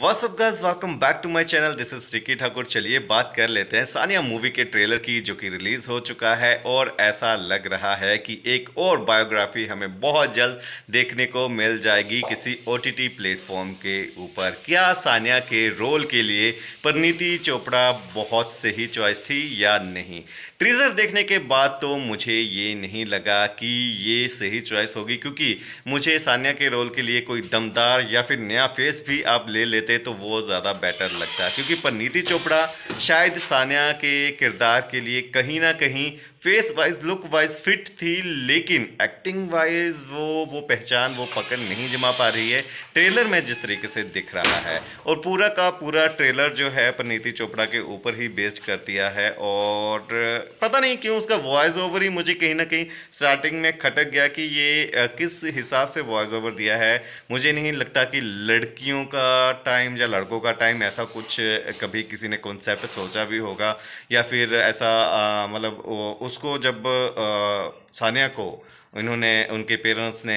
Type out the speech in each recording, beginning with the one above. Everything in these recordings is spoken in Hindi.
WhatsApp guys welcome back to my channel this is Ricky Thakur चलिए बात कर लेते हैं सानिया मूवी के ट्रेलर की जो कि रिलीज़ हो चुका है और ऐसा लग रहा है कि एक और बायोग्राफी हमें बहुत जल्द देखने को मिल जाएगी किसी ओ टी प्लेटफॉर्म के ऊपर क्या सानिया के रोल के लिए परनीति चोपड़ा बहुत सही चॉइस थी या नहीं ट्रीज़र देखने के बाद तो मुझे ये नहीं लगा कि ये सही चॉइस होगी क्योंकि मुझे सानिया के रोल के लिए कोई दमदार या फिर नया फेस भी आप ले लेते तो वो ज़्यादा बेटर लगता क्योंकि पनीति चोपड़ा शायद सानिया के किरदार के लिए कहीं ना कहीं face wise look wise fit थी लेकिन एक्टिंग वाइज वो वो पहचान वो पकड़ नहीं जमा पा रही है ट्रेलर में जिस तरीके से दिख रहा है और पूरा का पूरा ट्रेलर जो है पनीति चोपड़ा के ऊपर ही बेस्ड कर दिया है और पता नहीं क्यों उसका वॉइस ओवर ही मुझे कहीं ना कहीं स्टार्टिंग में खटक गया कि ये किस हिसाब से वॉइस ओवर दिया है मुझे नहीं लगता कि लड़कियों का टाइम या लड़कों का टाइम ऐसा कुछ कभी किसी ने कॉन्सेप्ट सोचा भी होगा या फिर ऐसा मतलब उसको जब सानिया को उन्होंने उनके पेरेंट्स ने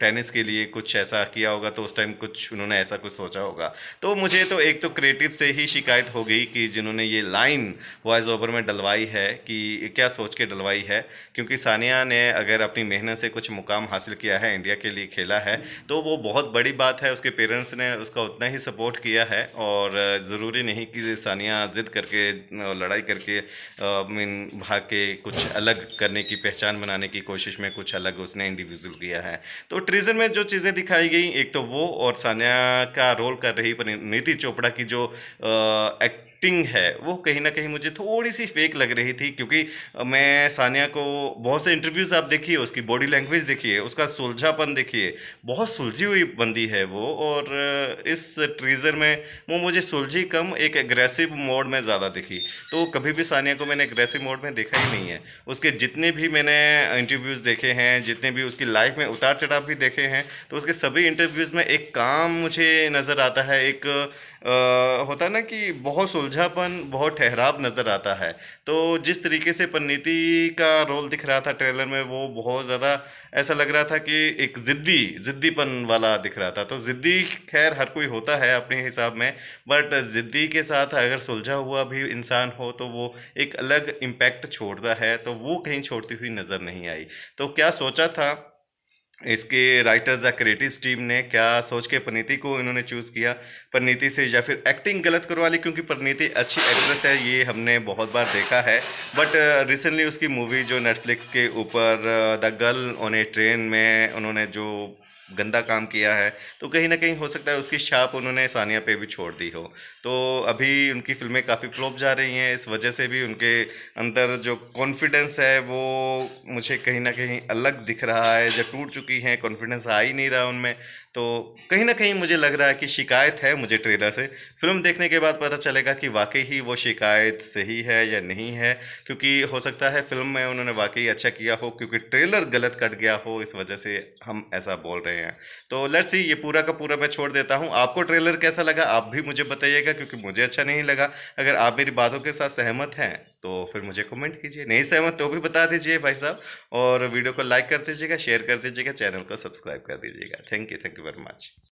टेनिस के लिए कुछ ऐसा किया होगा तो उस टाइम कुछ उन्होंने ऐसा कुछ सोचा होगा तो मुझे तो एक तो क्रिएटिव से ही शिकायत हो गई कि जिन्होंने ये लाइन वॉइस ओवर में डलवाई है कि क्या सोच के डलवाई है क्योंकि सानिया ने अगर अपनी मेहनत से कुछ मुकाम हासिल किया है इंडिया के लिए खेला है तो वो बहुत बड़ी बात है उसके पेरेंट्स ने उसका उतना ही सपोर्ट किया है और ज़रूरी नहीं कि सानिया ज़िद करके लड़ाई करके मीन भाग के कुछ अलग करने की पहचान बनाने की कोशिश कोशिश में कुछ अलग उसने इंडिविजुअल किया है तो ट्रीजन में जो चीज़ें दिखाई गई एक तो वो और सान्या का रोल कर रही नीति चोपड़ा की जो एक्ट एक्टिंग है वो कहीं ना कहीं मुझे थोड़ी सी फेक लग रही थी क्योंकि मैं सानिया को बहुत से इंटरव्यूज़ आप देखिए उसकी बॉडी लैंग्वेज देखिए उसका सुलझापन देखिए बहुत सुलझी हुई बंदी है वो और इस ट्रीज़र में वो मुझे सुलझी कम एक एग्रेसिव मोड में ज़्यादा दिखी तो कभी भी सानिया को मैंने एग्रेसिव मोड में देखा ही नहीं है उसके जितने भी मैंने इंटरव्यू इंटरव्यूज़ देखे हैं जितने भी उसकी लाइफ में उतार चढ़ाव भी देखे हैं तो उसके सभी इंटरव्यूज़ में एक काम मुझे नज़र आता है एक होता है ना कि बहुत सुलझापन बहुत ठहराव नज़र आता है तो जिस तरीके से पन्नीति का रोल दिख रहा था ट्रेलर में वो बहुत ज़्यादा ऐसा लग रहा था कि एक ज़िद्दी ज़िद्दीपन वाला दिख रहा था तो ज़िद्दी खैर हर कोई होता है अपने हिसाब में बट ज़िद्दी के साथ अगर सुलझा हुआ भी इंसान हो तो वो एक अलग इम्पैक्ट छोड़ता है तो वो कहीं छोड़ती हुई नज़र नहीं आई तो क्या सोचा था इसके राइटर्स या क्रिएटिव टीम ने क्या सोच के परिणीति को इन्होंने चूज़ किया परिणीति से या फिर एक्टिंग गलत करवा ली क्योंकि परिणीति अच्छी एक्ट्रेस है ये हमने बहुत बार देखा है बट रिसेंटली uh, उसकी मूवी जो नेटफ्लिक्स के ऊपर the girl on a train में उन्होंने जो गंदा काम किया है तो कहीं ना कहीं हो सकता है उसकी छाप उन्होंने सानिया पे भी छोड़ दी हो तो अभी उनकी फिल्में काफ़ी फ्लॉप जा रही हैं इस वजह से भी उनके अंदर जो कॉन्फिडेंस है वो मुझे कहीं ना कहीं अलग दिख रहा है जब टूट चुकी हैं कॉन्फिडेंस आ ही नहीं रहा उनमें तो कहीं ना कहीं मुझे लग रहा है कि शिकायत है मुझे ट्रेलर से फिल्म देखने के बाद पता चलेगा कि वाकई ही वो शिकायत सही है या नहीं है क्योंकि हो सकता है फिल्म में उन्होंने वाकई अच्छा किया हो क्योंकि ट्रेलर गलत कट गया हो इस वजह से हम ऐसा बोल रहे हैं तो लेट्स सी ये पूरा का पूरा मैं छोड़ देता हूँ आपको ट्रेलर कैसा लगा आप भी मुझे बताइएगा क्योंकि मुझे अच्छा नहीं लगा अगर आप मेरी बातों के साथ सहमत हैं तो फिर मुझे कमेंट कीजिए नहीं सहमत तो भी बता दीजिए भाई साहब और वीडियो को लाइक कर दीजिएगा शेयर कर दीजिएगा चैनल को सब्सक्राइब कर दीजिएगा thank you thank you very much